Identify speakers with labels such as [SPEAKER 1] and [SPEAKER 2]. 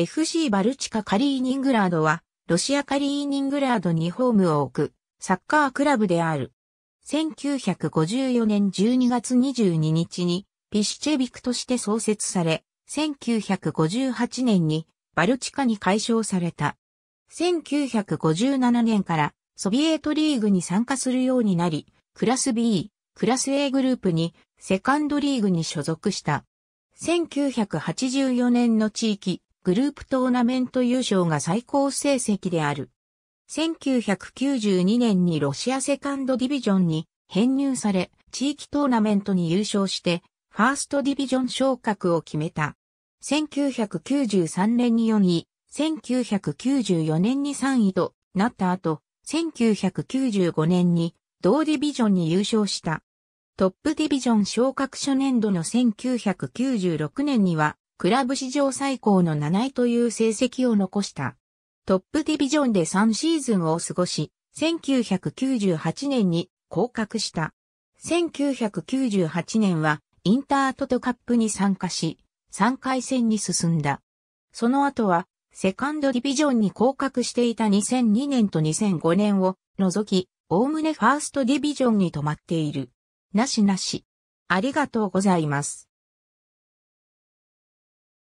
[SPEAKER 1] FC バルチカカリーニングラードは、ロシアカリーニングラードにホームを置く、サッカークラブである。1954年12月22日に、ピシチェビクとして創設され、1958年に、バルチカに改称された。1957年から、ソビエートリーグに参加するようになり、クラス B、クラス A グループに、セカンドリーグに所属した。1984年の地域、グループトーナメント優勝が最高成績である。1992年にロシアセカンドディビジョンに編入され、地域トーナメントに優勝して、ファーストディビジョン昇格を決めた。1993年に4位、1994年に3位となった後、1995年に同ディビジョンに優勝した。トップディビジョン昇格初年度の1996年にはクラブ史上最高の7位という成績を残した。トップディビジョンで3シーズンを過ごし、1998年に降格した。1998年はインタートトカップに参加し、3回戦に進んだ。その後は、セカンドディビジョンに降格していた2002年と2005年を除き、おおむねファーストディビジョンに止まっている。なしなし。ありがとうございます。